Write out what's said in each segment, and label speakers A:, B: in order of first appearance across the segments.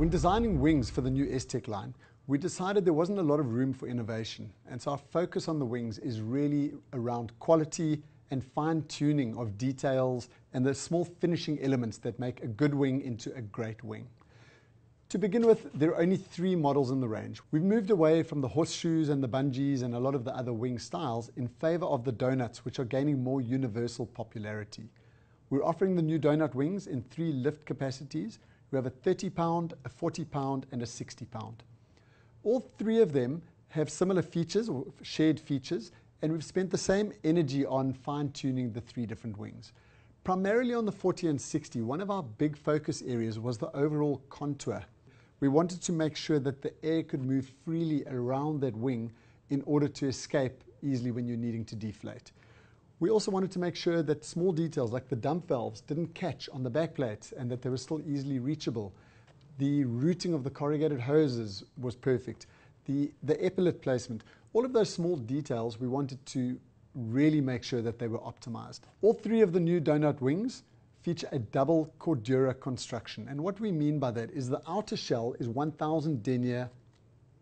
A: When designing wings for the new s tech line, we decided there wasn't a lot of room for innovation, and so our focus on the wings is really around quality and fine-tuning of details and the small finishing elements that make a good wing into a great wing. To begin with, there are only three models in the range. We've moved away from the horseshoes and the bungees and a lot of the other wing styles in favor of the donuts, which are gaining more universal popularity. We're offering the new donut wings in three lift capacities, we have a 30 pound, a 40 pound, and a 60 pound. All three of them have similar features or shared features, and we've spent the same energy on fine-tuning the three different wings. Primarily on the 40 and 60, one of our big focus areas was the overall contour. We wanted to make sure that the air could move freely around that wing in order to escape easily when you're needing to deflate. We also wanted to make sure that small details like the dump valves didn't catch on the backplate and that they were still easily reachable. The routing of the corrugated hoses was perfect. The, the epaulet placement, all of those small details, we wanted to really make sure that they were optimized. All three of the new donut wings feature a double Cordura construction. And what we mean by that is the outer shell is 1000 denier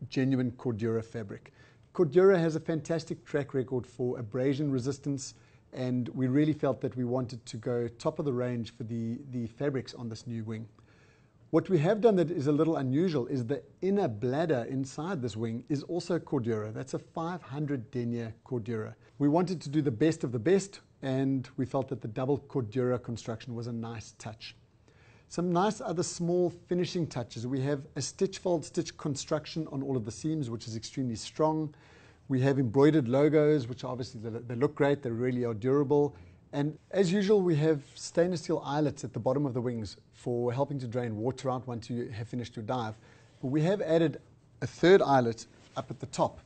A: genuine Cordura fabric. Cordura has a fantastic track record for abrasion resistance, and we really felt that we wanted to go top of the range for the fabrics on this new wing. What we have done that is a little unusual is the inner bladder inside this wing is also Cordura. That's a 500 denier Cordura. We wanted to do the best of the best, and we felt that the double Cordura construction was a nice touch. Some nice other small finishing touches. We have a stitch fold stitch construction on all of the seams, which is extremely strong. We have embroidered logos, which obviously they, look great, they really are durable. And as usual, we have stainless steel eyelets at the bottom of the wings for helping to drain water out once you have finished your dive. But we have added a third eyelet up at the top.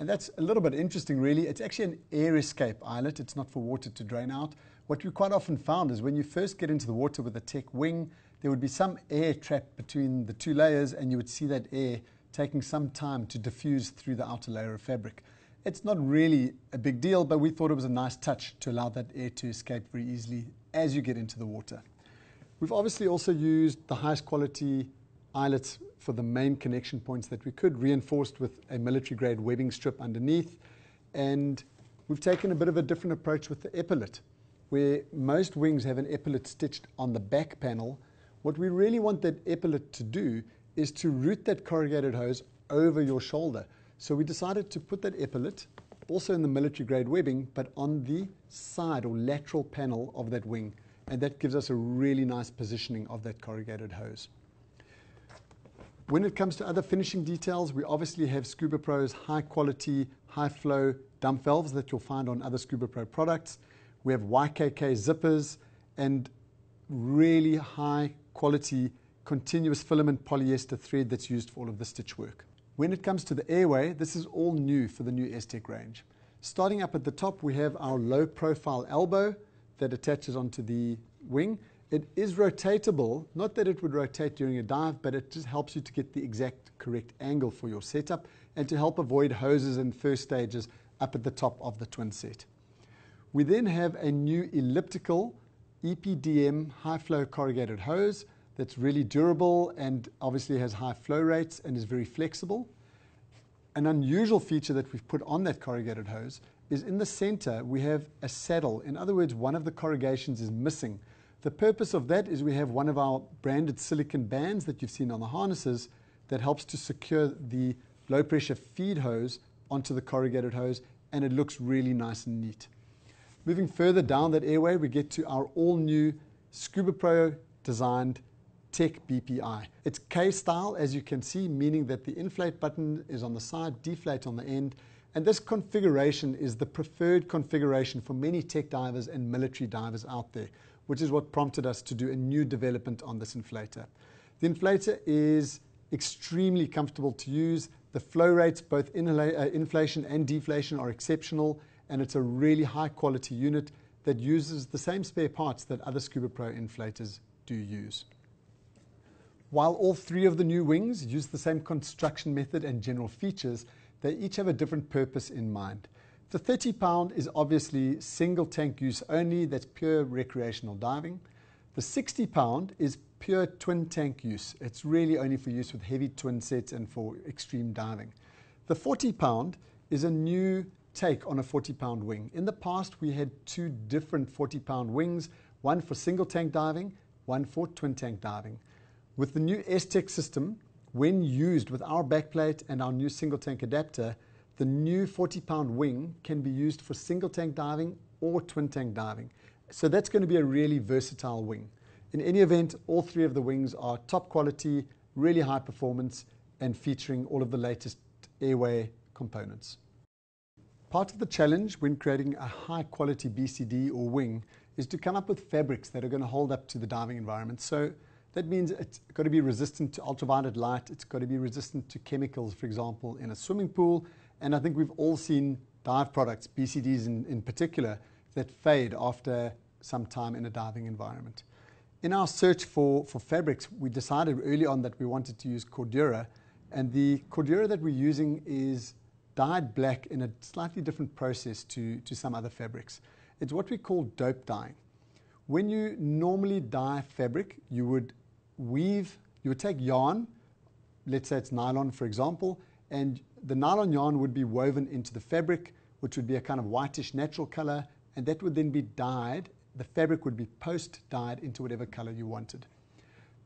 A: And that's a little bit interesting, really. It's actually an air escape eyelet. It's not for water to drain out. What we quite often found is when you first get into the water with a tech wing, there would be some air trapped between the two layers, and you would see that air taking some time to diffuse through the outer layer of fabric. It's not really a big deal, but we thought it was a nice touch to allow that air to escape very easily as you get into the water. We've obviously also used the highest quality eyelets for the main connection points that we could, reinforced with a military grade webbing strip underneath. And we've taken a bit of a different approach with the epaulet, where most wings have an epaulet stitched on the back panel. What we really want that epaulet to do is to route that corrugated hose over your shoulder. So we decided to put that epaulet, also in the military grade webbing, but on the side or lateral panel of that wing. And that gives us a really nice positioning of that corrugated hose. When it comes to other finishing details, we obviously have Scuba Pro's high quality, high flow dump valves that you'll find on other Scuba Pro products. We have YKK zippers and really high quality continuous filament polyester thread that's used for all of the stitch work. When it comes to the airway, this is all new for the new Estec range. Starting up at the top, we have our low profile elbow that attaches onto the wing. It is rotatable, not that it would rotate during a dive, but it just helps you to get the exact correct angle for your setup and to help avoid hoses and first stages up at the top of the twin set. We then have a new elliptical EPDM high flow corrugated hose that's really durable and obviously has high flow rates and is very flexible. An unusual feature that we've put on that corrugated hose is in the center, we have a saddle. In other words, one of the corrugations is missing. The purpose of that is we have one of our branded silicon bands that you've seen on the harnesses that helps to secure the low-pressure feed hose onto the corrugated hose, and it looks really nice and neat. Moving further down that airway, we get to our all-new Scuba Pro designed Tech BPI. It's K-style, as you can see, meaning that the inflate button is on the side, deflate on the end, and this configuration is the preferred configuration for many tech divers and military divers out there, which is what prompted us to do a new development on this inflator. The inflator is extremely comfortable to use. The flow rates, both uh, inflation and deflation, are exceptional, and it's a really high-quality unit that uses the same spare parts that other Scuba Pro inflators do use. While all three of the new wings use the same construction method and general features, they each have a different purpose in mind. The 30 pound is obviously single tank use only, that's pure recreational diving. The 60 pound is pure twin tank use, it's really only for use with heavy twin sets and for extreme diving. The 40 pound is a new take on a 40 pound wing. In the past, we had two different 40 pound wings, one for single tank diving, one for twin tank diving. With the new S-Tec system, when used with our backplate and our new single tank adapter, the new 40-pound wing can be used for single tank diving or twin tank diving. So that's going to be a really versatile wing. In any event, all three of the wings are top quality, really high performance, and featuring all of the latest airway components. Part of the challenge when creating a high quality BCD or wing is to come up with fabrics that are going to hold up to the diving environment. So that means it's got to be resistant to ultraviolet light. It's got to be resistant to chemicals, for example, in a swimming pool. And I think we've all seen dive products, BCDs in, in particular, that fade after some time in a diving environment. In our search for, for fabrics, we decided early on that we wanted to use Cordura. And the Cordura that we're using is dyed black in a slightly different process to, to some other fabrics. It's what we call dope dyeing. When you normally dye fabric, you would weave, you would take yarn, let's say it's nylon for example, and the nylon yarn would be woven into the fabric, which would be a kind of whitish natural color, and that would then be dyed. The fabric would be post dyed into whatever color you wanted.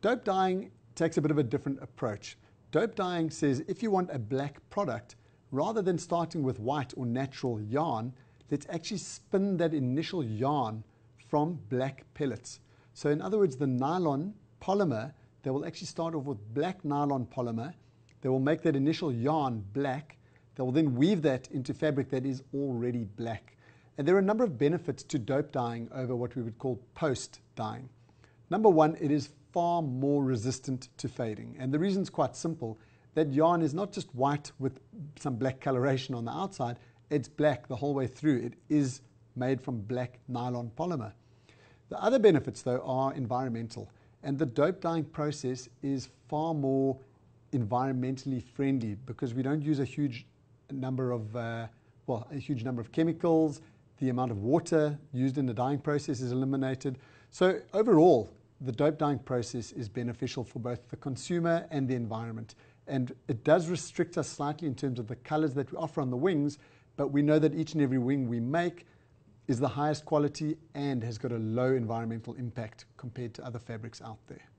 A: Dope dyeing takes a bit of a different approach. Dope dyeing says if you want a black product, rather than starting with white or natural yarn, let's actually spin that initial yarn from black pellets. So in other words, the nylon polymer, they will actually start off with black nylon polymer. They will make that initial yarn black. They will then weave that into fabric that is already black. And there are a number of benefits to dope dyeing over what we would call post dyeing. Number one, it is far more resistant to fading. And the reason is quite simple. That yarn is not just white with some black coloration on the outside, it's black the whole way through. It is made from black nylon polymer. The other benefits, though, are environmental. And the dope dyeing process is far more environmentally friendly because we don't use a huge number of, uh, well, a huge number of chemicals. The amount of water used in the dyeing process is eliminated. So overall, the dope dyeing process is beneficial for both the consumer and the environment. And it does restrict us slightly in terms of the colors that we offer on the wings, but we know that each and every wing we make is the highest quality and has got a low environmental impact compared to other fabrics out there.